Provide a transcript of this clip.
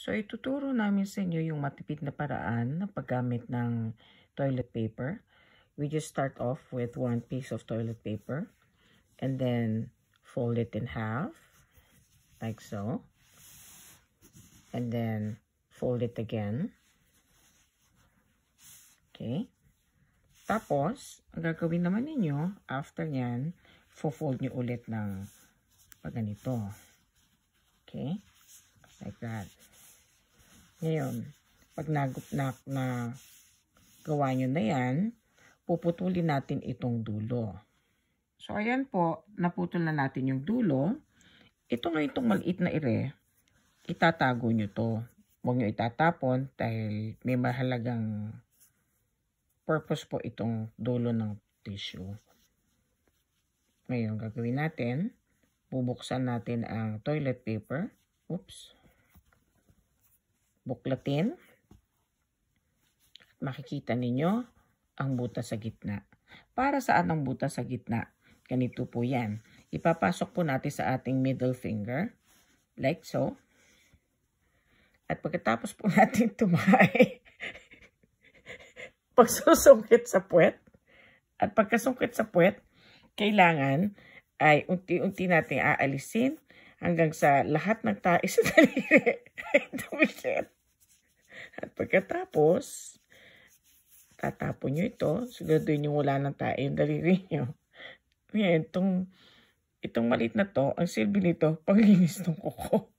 So ituturo namin sa inyo yung matipid na paraan ng paggamit ng toilet paper. We just start off with one piece of toilet paper and then fold it in half like so and then fold it again. Okay. Tapos, ang gagawin naman ninyo, after nyan, fo-fold nyo ulit ng paganito. Okay? Like that. Ngayon, pag nagupnak na gawa nyo na yan, puputulin natin itong dulo. So, ayan po, naputol na natin yung dulo. Ito na itong maliit na ire, itatago nyo to. Huwag nyo itatapon dahil may mahalagang purpose po itong dulo ng tissue. Ngayon, gagawin natin, bubuksan natin ang toilet paper. Oops buklatin. At makikita ninyo ang butas sa gitna. Para saan ang butas sa gitna? Ganito po yan. Ipapasok po natin sa ating middle finger. Like so. At pagkatapos po natin tumahay, pagsusungkit sa puwet, at pagkasungkit sa puwet, kailangan ay unti-unti natin aalisin hanggang sa lahat ng tae sa daliri ay dumikit. Pagkatapos, tatapon nyo ito. Siguraduhin nyo wala ng tae yung daliri nyo. Ngayon, itong, itong maliit na to, ang silbi nito, paglinis ng kuko.